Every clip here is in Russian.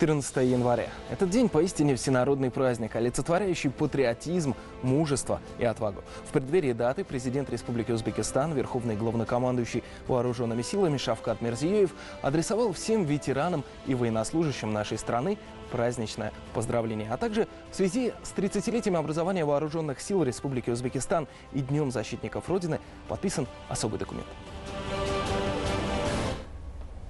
14 января. Этот день поистине всенародный праздник, олицетворяющий патриотизм, мужество и отвагу. В преддверии даты президент Республики Узбекистан, верховный главнокомандующий вооруженными силами Шавкат Мерзиеев адресовал всем ветеранам и военнослужащим нашей страны праздничное поздравление. А также в связи с 30-летием образования Вооруженных сил Республики Узбекистан и Днем защитников Родины подписан особый документ.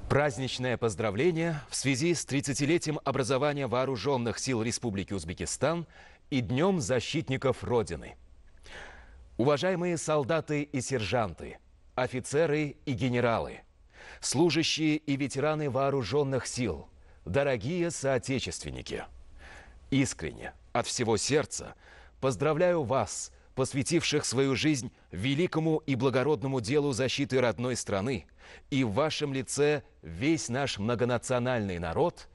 Праздничное поздравление в связи с 30-летием образования Вооруженных сил Республики Узбекистан и Днем защитников Родины. Уважаемые солдаты и сержанты, офицеры и генералы, служащие и ветераны Вооруженных сил, дорогие соотечественники, искренне, от всего сердца, поздравляю вас – посвятивших свою жизнь великому и благородному делу защиты родной страны, и в вашем лице весь наш многонациональный народ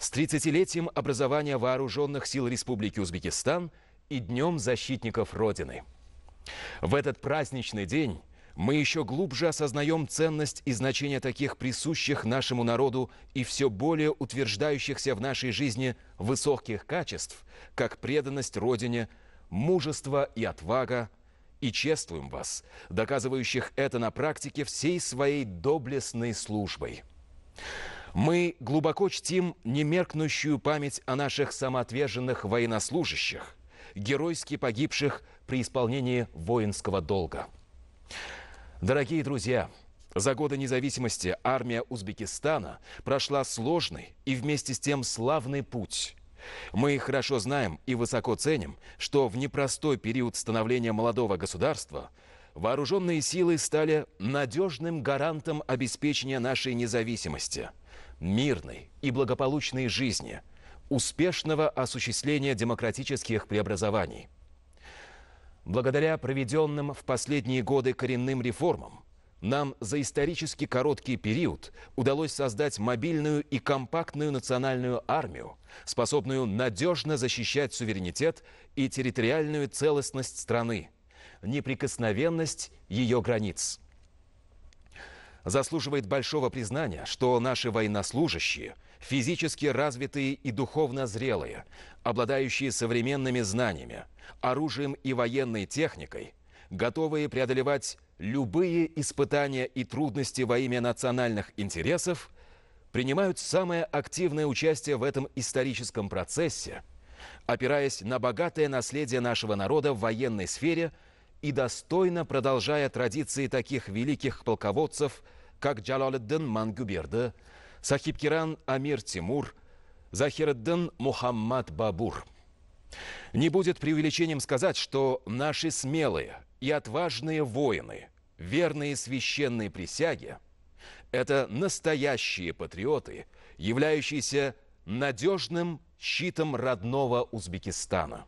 с 30-летием образования Вооруженных сил Республики Узбекистан и Днем защитников Родины. В этот праздничный день мы еще глубже осознаем ценность и значение таких присущих нашему народу и все более утверждающихся в нашей жизни высоких качеств, как преданность Родине – мужество и отвага, и чествуем вас, доказывающих это на практике всей своей доблестной службой. Мы глубоко чтим немеркнущую память о наших самоотверженных военнослужащих, геройски погибших при исполнении воинского долга. Дорогие друзья, за годы независимости армия Узбекистана прошла сложный и вместе с тем славный путь – мы хорошо знаем и высоко ценим, что в непростой период становления молодого государства вооруженные силы стали надежным гарантом обеспечения нашей независимости, мирной и благополучной жизни, успешного осуществления демократических преобразований. Благодаря проведенным в последние годы коренным реформам, нам за исторически короткий период удалось создать мобильную и компактную национальную армию, способную надежно защищать суверенитет и территориальную целостность страны, неприкосновенность ее границ. Заслуживает большого признания, что наши военнослужащие физически развитые и духовно зрелые, обладающие современными знаниями, оружием и военной техникой, готовые преодолевать любые испытания и трудности во имя национальных интересов, принимают самое активное участие в этом историческом процессе, опираясь на богатое наследие нашего народа в военной сфере и достойно продолжая традиции таких великих полководцев, как Джалаледдин Мангуберда, Сахибкиран Амир Тимур, Захираддин Мухаммад Бабур. Не будет преувеличением сказать, что наши смелые, и отважные воины, верные священные присяги, это настоящие патриоты, являющиеся надежным щитом родного Узбекистана.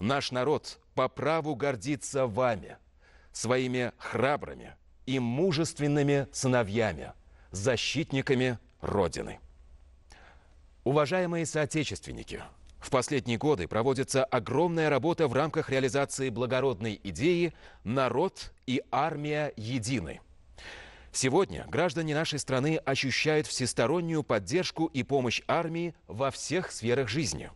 Наш народ по праву гордится вами, своими храбрыми и мужественными сыновьями, защитниками Родины. Уважаемые соотечественники – в последние годы проводится огромная работа в рамках реализации благородной идеи «Народ и армия едины». Сегодня граждане нашей страны ощущают всестороннюю поддержку и помощь армии во всех сферах жизни.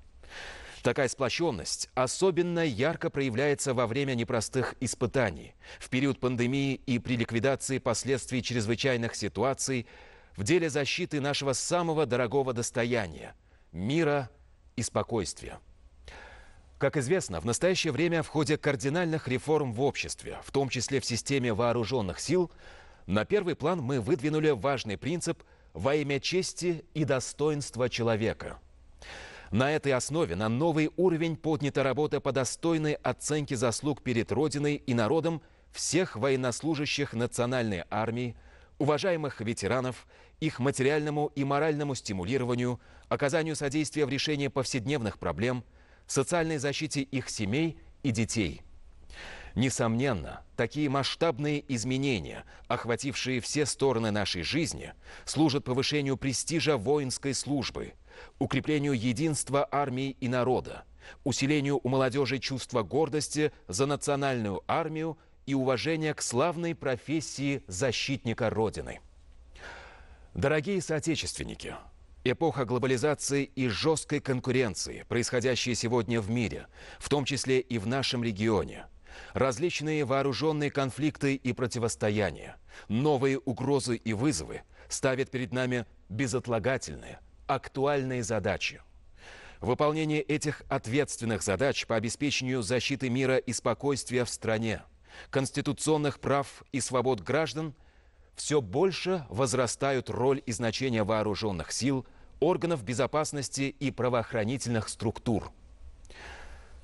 Такая сплоченность особенно ярко проявляется во время непростых испытаний, в период пандемии и при ликвидации последствий чрезвычайных ситуаций, в деле защиты нашего самого дорогого достояния – мира – и спокойствия. Как известно, в настоящее время в ходе кардинальных реформ в обществе, в том числе в системе вооруженных сил, на первый план мы выдвинули важный принцип во имя чести и достоинства человека. На этой основе на новый уровень поднята работа по достойной оценке заслуг перед Родиной и народом всех военнослужащих Национальной армии – уважаемых ветеранов, их материальному и моральному стимулированию, оказанию содействия в решении повседневных проблем, социальной защите их семей и детей. Несомненно, такие масштабные изменения, охватившие все стороны нашей жизни, служат повышению престижа воинской службы, укреплению единства армии и народа, усилению у молодежи чувства гордости за национальную армию и уважения к славной профессии защитника Родины. Дорогие соотечественники, эпоха глобализации и жесткой конкуренции, происходящие сегодня в мире, в том числе и в нашем регионе, различные вооруженные конфликты и противостояния, новые угрозы и вызовы ставят перед нами безотлагательные, актуальные задачи. Выполнение этих ответственных задач по обеспечению защиты мира и спокойствия в стране – конституционных прав и свобод граждан, все больше возрастают роль и значение вооруженных сил, органов безопасности и правоохранительных структур.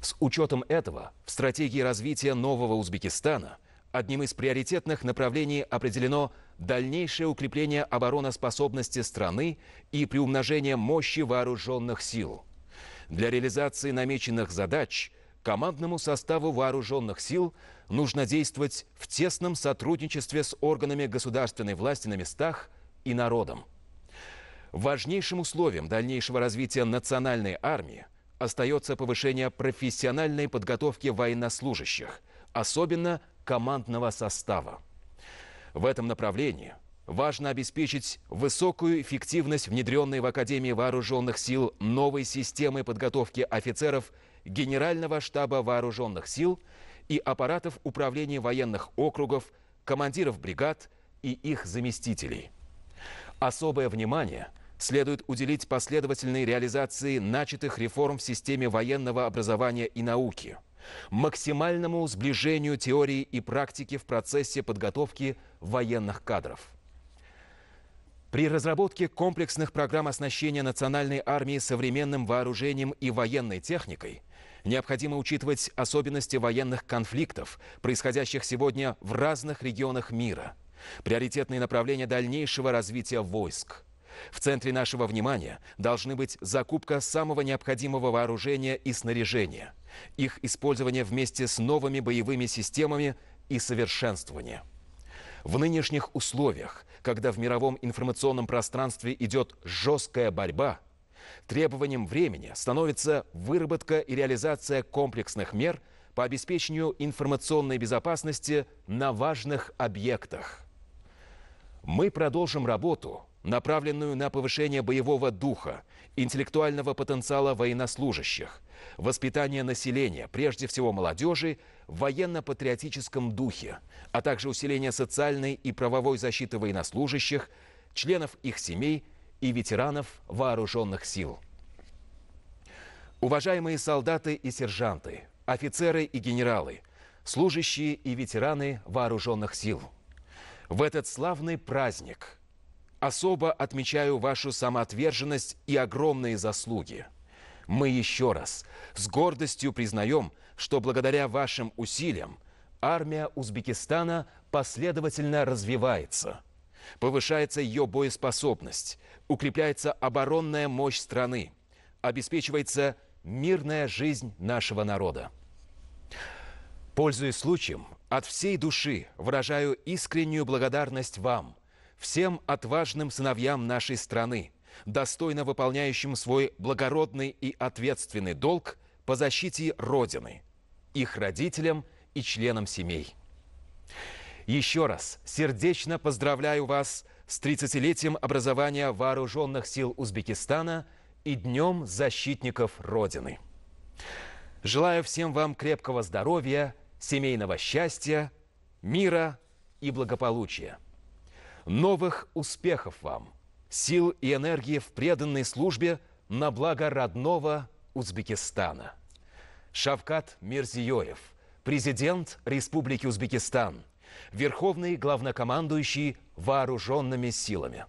С учетом этого в стратегии развития нового Узбекистана одним из приоритетных направлений определено дальнейшее укрепление обороноспособности страны и приумножение мощи вооруженных сил. Для реализации намеченных задач – Командному составу вооруженных сил нужно действовать в тесном сотрудничестве с органами государственной власти на местах и народом. Важнейшим условием дальнейшего развития национальной армии остается повышение профессиональной подготовки военнослужащих, особенно командного состава. В этом направлении важно обеспечить высокую эффективность внедренной в Академии вооруженных сил новой системы подготовки офицеров – Генерального штаба вооруженных сил и аппаратов управления военных округов, командиров бригад и их заместителей. Особое внимание следует уделить последовательной реализации начатых реформ в системе военного образования и науки, максимальному сближению теории и практики в процессе подготовки военных кадров. При разработке комплексных программ оснащения национальной армии современным вооружением и военной техникой – Необходимо учитывать особенности военных конфликтов, происходящих сегодня в разных регионах мира, приоритетные направления дальнейшего развития войск. В центре нашего внимания должны быть закупка самого необходимого вооружения и снаряжения, их использование вместе с новыми боевыми системами и совершенствование. В нынешних условиях, когда в мировом информационном пространстве идет жесткая борьба – Требованием времени становится выработка и реализация комплексных мер по обеспечению информационной безопасности на важных объектах. Мы продолжим работу, направленную на повышение боевого духа, интеллектуального потенциала военнослужащих, воспитание населения, прежде всего молодежи, в военно-патриотическом духе, а также усиление социальной и правовой защиты военнослужащих, членов их семей – и ветеранов вооруженных сил. Уважаемые солдаты и сержанты, офицеры и генералы, служащие и ветераны вооруженных сил, в этот славный праздник особо отмечаю вашу самоотверженность и огромные заслуги. Мы еще раз с гордостью признаем, что благодаря вашим усилиям армия Узбекистана последовательно развивается – Повышается ее боеспособность, укрепляется оборонная мощь страны, обеспечивается мирная жизнь нашего народа. Пользуясь случаем, от всей души выражаю искреннюю благодарность вам, всем отважным сыновьям нашей страны, достойно выполняющим свой благородный и ответственный долг по защите Родины, их родителям и членам семей. Еще раз сердечно поздравляю вас с 30-летием образования Вооруженных сил Узбекистана и Днем защитников Родины. Желаю всем вам крепкого здоровья, семейного счастья, мира и благополучия. Новых успехов вам, сил и энергии в преданной службе на благо родного Узбекистана. Шавкат Мирзиёев, президент Республики Узбекистан – верховный главнокомандующий вооруженными силами.